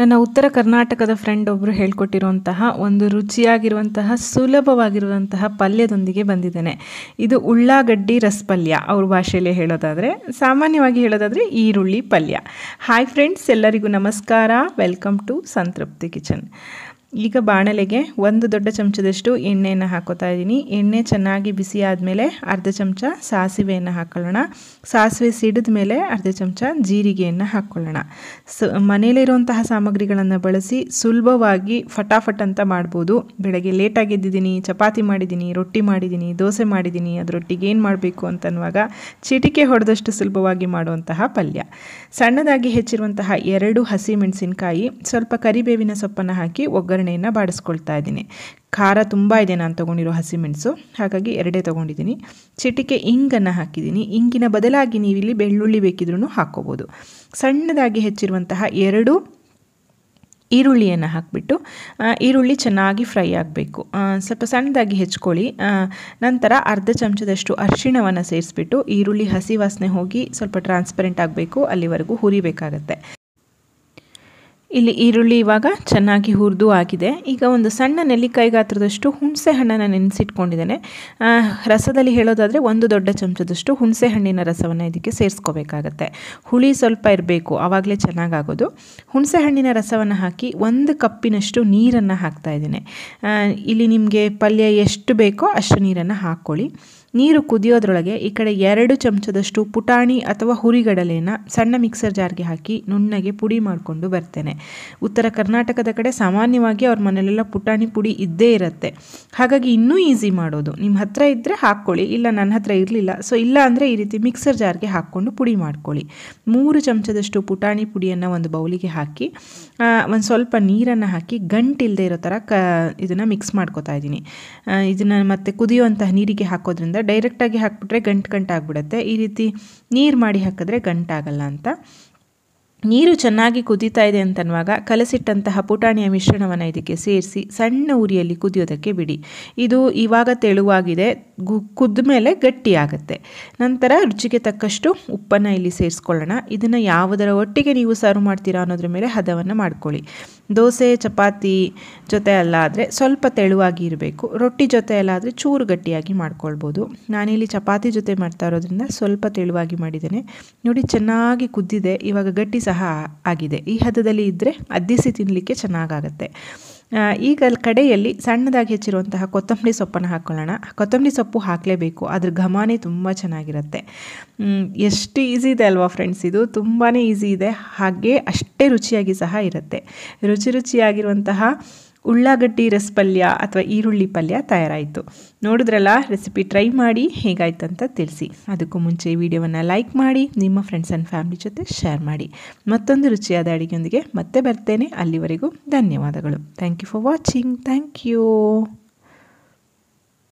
ನನ್ನ ಉತ್ತರ ಕರ್ನಾಟಕದ ಫ್ರೆಂಡ್ ಒಬ್ಬರು ಹೇಳ್ಕೊಟ್ಟಿರುವಂತಹ ಒಂದು ರುಚಿಯಾಗಿರುವಂತಹ ಸುಲಭವಾಗಿರುವಂತಹ ಪಲ್ಯದೊಂದಿಗೆ ಬಂದಿದ್ದೇನೆ ಇದು ಉಳ್ಳಾಗಡ್ಡಿ ರಸ್ ಅವ್ರ ಭಾಷೆಯಲ್ಲಿ ಹೇಳೋದಾದರೆ ಸಾಮಾನ್ಯವಾಗಿ ಹೇಳೋದಾದರೆ ಈರುಳ್ಳಿ ಪಲ್ಯ ಹಾಯ್ ಫ್ರೆಂಡ್ಸ್ ಎಲ್ಲರಿಗೂ ನಮಸ್ಕಾರ ವೆಲ್ಕಮ್ ಟು ಸಂತೃಪ್ತಿ ಕಿಚನ್ ಈಗ ಬಾಣಲೆಗೆ ಒಂದು ದೊಡ್ಡ ಚಮಚದಷ್ಟು ಎಣ್ಣೆಯನ್ನು ಹಾಕೋತಾ ಇದ್ದೀನಿ ಎಣ್ಣೆ ಚೆನ್ನಾಗಿ ಬಿಸಿ ಆದಮೇಲೆ ಅರ್ಧ ಚಮಚ ಸಾಸಿವೆಯನ್ನು ಹಾಕ್ಕೊಳ್ಳೋಣ ಸಾಸಿವೆ ಸಿಡಿದ ಮೇಲೆ ಅರ್ಧ ಚಮಚ ಜೀರಿಗೆಯನ್ನು ಹಾಕ್ಕೊಳ್ಳೋಣ ಸ ಮನೆಯಲ್ಲಿರುವಂತಹ ಸಾಮಗ್ರಿಗಳನ್ನು ಬಳಸಿ ಸುಲಭವಾಗಿ ಫಟಾಫಟ್ ಅಂತ ಮಾಡ್ಬೋದು ಬೆಳಗ್ಗೆ ಲೇಟಾಗಿದ್ದಿದ್ದೀನಿ ಚಪಾತಿ ಮಾಡಿದ್ದೀನಿ ರೊಟ್ಟಿ ಮಾಡಿದ್ದೀನಿ ದೋಸೆ ಮಾಡಿದ್ದೀನಿ ಅದರೊಟ್ಟಿಗೆ ಏನು ಮಾಡಬೇಕು ಅಂತನ್ನುವಾಗ ಚಿಟಿಕೆ ಹೊಡೆದಷ್ಟು ಸುಲಭವಾಗಿ ಮಾಡುವಂತಹ ಪಲ್ಯ ಸಣ್ಣದಾಗಿ ಹೆಚ್ಚಿರುವಂತಹ ಎರಡು ಹಸಿಮೆಣಸಿನಕಾಯಿ ಸ್ವಲ್ಪ ಕರಿಬೇವಿನ ಸೊಪ್ಪನ್ನು ಹಾಕಿ ಒಗ್ಗರಣೆ ಒಗ್ಗರಣೆಯನ್ನು ಬಾಡಿಸ್ಕೊಳ್ತಾ ಇದ್ದೀನಿ ಖಾರ ತುಂಬ ಇದೆ ನಾನು ತೊಗೊಂಡಿರೋ ಹಸಿಮೆಣಸು ಹಾಗಾಗಿ ಎರಡೇ ತೊಗೊಂಡಿದ್ದೀನಿ ಚಿಟಿಕೆ ಇಂಗನ್ನು ಹಾಕಿದ್ದೀನಿ ಇಂಗಿನ ಬದಲಾಗಿ ನೀವಿಲ್ಲಿ ಬೆಳ್ಳುಳ್ಳಿ ಬೇಕಿದ್ರೂ ಹಾಕ್ಕೋಬೋದು ಸಣ್ಣದಾಗಿ ಹೆಚ್ಚಿರುವಂತಹ ಎರಡು ಈರುಳ್ಳಿಯನ್ನು ಹಾಕಿಬಿಟ್ಟು ಈರುಳ್ಳಿ ಚೆನ್ನಾಗಿ ಫ್ರೈ ಆಗಬೇಕು ಸ್ವಲ್ಪ ಸಣ್ಣದಾಗಿ ಹೆಚ್ಕೊಳ್ಳಿ ನಂತರ ಅರ್ಧ ಚಮಚದಷ್ಟು ಅರಿಶಿಣವನ್ನು ಸೇರಿಸ್ಬಿಟ್ಟು ಈರುಳ್ಳಿ ಹಸಿ ವಾಸನೆ ಹೋಗಿ ಸ್ವಲ್ಪ ಟ್ರಾನ್ಸ್ಪರೆಂಟ್ ಆಗಬೇಕು ಅಲ್ಲಿವರೆಗೂ ಹುರಿಬೇಕಾಗತ್ತೆ ಇಲ್ಲಿ ಈರುಳ್ಳಿ ಇವಾಗ ಚೆನ್ನಾಗಿ ಹುರಿದು ಆಗಿದೆ ಈಗ ಒಂದು ಸಣ್ಣ ನೆಲ್ಲಿಕಾಯಿ ಗಾತ್ರದಷ್ಟು ಹುಣಸೆ ಹಣ್ಣನ್ನು ನೆನೆಸಿಟ್ಕೊಂಡಿದ್ದೇನೆ ರಸದಲ್ಲಿ ಹೇಳೋದಾದರೆ ಒಂದು ದೊಡ್ಡ ಚಮಚದಷ್ಟು ಹುಣಸೆ ಹಣ್ಣಿನ ರಸವನ್ನು ಇದಕ್ಕೆ ಸೇರಿಸ್ಕೋಬೇಕಾಗತ್ತೆ ಹುಳಿ ಸ್ವಲ್ಪ ಇರಬೇಕು ಆವಾಗಲೇ ಚೆನ್ನಾಗಾಗೋದು ಹುಣಸೆ ಹಣ್ಣಿನ ರಸವನ್ನು ಹಾಕಿ ಒಂದು ಕಪ್ಪಿನಷ್ಟು ನೀರನ್ನು ಹಾಕ್ತಾ ಇಲ್ಲಿ ನಿಮಗೆ ಪಲ್ಯ ಎಷ್ಟು ಬೇಕೋ ಅಷ್ಟು ನೀರನ್ನು ಹಾಕ್ಕೊಳ್ಳಿ ನೀರು ಕುದಿಯೋದ್ರೊಳಗೆ ಈ ಕಡೆ ಎರಡು ಚಮಚದಷ್ಟು ಪುಟಾಣಿ ಅಥವಾ ಹುರಿಗಡಲೆಯನ್ನು ಸಣ್ಣ ಮಿಕ್ಸರ್ ಜಾರ್ಗೆ ಹಾಕಿ ನುಣ್ಣಗೆ ಪುಡಿ ಮಾಡಿಕೊಂಡು ಬರ್ತೇನೆ ಉತ್ತರ ಕರ್ನಾಟಕದ ಕಡೆ ಸಾಮಾನ್ಯವಾಗಿ ಅವ್ರ ಮನೆಯಲ್ಲೆಲ್ಲ ಪುಟಾಣಿ ಪುಡಿ ಇದ್ದೇ ಇರುತ್ತೆ ಹಾಗಾಗಿ ಇನ್ನೂ ಈಸಿ ಮಾಡೋದು ನಿಮ್ಮ ಹತ್ರ ಇದ್ದರೆ ಹಾಕ್ಕೊಳ್ಳಿ ಇಲ್ಲ ನನ್ನ ಹತ್ರ ಇರಲಿಲ್ಲ ಸೊ ಇಲ್ಲ ಅಂದರೆ ಈ ರೀತಿ ಮಿಕ್ಸರ್ ಜಾರ್ಗೆ ಹಾಕ್ಕೊಂಡು ಪುಡಿ ಮಾಡ್ಕೊಳ್ಳಿ ಮೂರು ಚಮಚದಷ್ಟು ಪುಟಾಣಿ ಪುಡಿಯನ್ನು ಒಂದು ಬೌಲಿಗೆ ಹಾಕಿ ಒಂದು ಸ್ವಲ್ಪ ನೀರನ್ನು ಹಾಕಿ ಗಂಟಿಲ್ಲದೆ ಇರೋ ಥರ ಕ ಇದನ್ನು ಮಿಕ್ಸ್ ಮಾಡ್ಕೋತಾ ಇದ್ದೀನಿ ಇದನ್ನು ಮತ್ತೆ ಕುದಿಯುವಂತಹ ನೀರಿಗೆ ಹಾಕೋದ್ರಿಂದ ಡೈರೆಕ್ಟಾಗಿ ಹಾಕಿಬಿಟ್ರೆ ಗಂಟು ಗಂಟಾಗ್ಬಿಡುತ್ತೆ ಈ ರೀತಿ ನೀರು ಮಾಡಿ ಹಾಕಿದ್ರೆ ಗಂಟಾಗಲ್ಲ ಅಂತ ನೀರು ಚೆನ್ನಾಗಿ ಕುದೀತಾ ಇದೆ ಅಂತನ್ನುವಾಗ ಕಲಸಿಟ್ಟಂತಹ ಪುಟಾಣಿಯ ಮಿಶ್ರಣವನ್ನು ಇದಕ್ಕೆ ಸೇರಿಸಿ ಸಣ್ಣ ಉರಿಯಲ್ಲಿ ಕುದಿಯೋದಕ್ಕೆ ಬಿಡಿ ಇದು ಇವಾಗ ತೆಳುವಾಗಿದೆ ಕುದ್ದ ಮೇಲೆ ಗಟ್ಟಿಯಾಗುತ್ತೆ ನಂತರ ರುಚಿಗೆ ತಕ್ಕಷ್ಟು ಉಪ್ಪನ್ನು ಇಲ್ಲಿ ಸೇರಿಸ್ಕೊಳ್ಳೋಣ ಇದನ್ನು ಯಾವುದರ ಒಟ್ಟಿಗೆ ನೀವು ಸರ್ವ್ ಮಾಡ್ತೀರಾ ಅನ್ನೋದ್ರ ಮೇಲೆ ಹದವನ್ನು ಮಾಡ್ಕೊಳ್ಳಿ ದೋಸೆ ಚಪಾತಿ ಜೊತೆ ಅಲ್ಲ ಆದರೆ ಸ್ವಲ್ಪ ತೆಳುವಾಗಿ ಇರಬೇಕು ರೊಟ್ಟಿ ಜೊತೆ ಅಲ್ಲ ಆದರೆ ಚೂರು ಗಟ್ಟಿಯಾಗಿ ಮಾಡ್ಕೊಳ್ಬೋದು ನಾನಿಲ್ಲಿ ಚಪಾತಿ ಜೊತೆ ಮಾಡ್ತಾ ಇರೋದ್ರಿಂದ ಸ್ವಲ್ಪ ತೆಳುವಾಗಿ ಮಾಡಿದ್ದೇನೆ ನೋಡಿ ಚೆನ್ನಾಗಿ ಕುದ್ದಿದೆ ಇವಾಗ ಗಟ್ಟಿ ಸಹ ಸಹ ಆಗಿದೆ ಈ ಹದದಲ್ಲಿ ಇದ್ದರೆ ಅದ್ದಿಸಿ ತಿನ್ನಲಿಕ್ಕೆ ಚೆನ್ನಾಗಾಗತ್ತೆ ಈಗ ಕಡೆಯಲ್ಲಿ ಸಣ್ಣದಾಗಿ ಹೆಚ್ಚಿರುವಂತಹ ಕೊತ್ತಂಬರಿ ಸೊಪ್ಪನ್ನು ಹಾಕ್ಕೊಳ್ಳೋಣ ಕೊತ್ತಂಬರಿ ಸೊಪ್ಪು ಹಾಕಲೇಬೇಕು ಅದ್ರ ಘಮಾನೇ ತುಂಬ ಚೆನ್ನಾಗಿರುತ್ತೆ ಎಷ್ಟು ಈಸಿ ಇದೆ ಅಲ್ವಾ ಫ್ರೆಂಡ್ಸ್ ಇದು ತುಂಬಾ ಈಸಿ ಇದೆ ಹಾಗೆ ಅಷ್ಟೇ ರುಚಿಯಾಗಿ ಸಹ ಇರುತ್ತೆ ರುಚಿ ರುಚಿಯಾಗಿರುವಂತಹ ಉಳ್ಳಾಗಡ್ಡಿ ರಸಪಲ್ಯ ಪಲ್ಯ ಅಥವಾ ಈರುಳ್ಳಿ ಪಲ್ಯ ತಯಾರಾಯಿತು ನೋಡಿದ್ರಲ್ಲ ರೆಸಿಪಿ ಟ್ರೈ ಮಾಡಿ ಹೇಗಾಯ್ತು ಅಂತ ತಿಳಿಸಿ ಅದಕ್ಕೂ ಮುಂಚೆ ವಿಡಿಯೋವನ್ನು ಲೈಕ್ ಮಾಡಿ ನಿಮ್ಮ ಫ್ರೆಂಡ್ಸ್ ಆ್ಯಂಡ್ ಫ್ಯಾಮಿಲಿ ಜೊತೆ ಶೇರ್ ಮಾಡಿ ಮತ್ತೊಂದು ರುಚಿಯಾದ ಅಡುಗೆಯೊಂದಿಗೆ ಮತ್ತೆ ಬರ್ತೇನೆ ಅಲ್ಲಿವರೆಗೂ ಧನ್ಯವಾದಗಳು thank you for watching thank you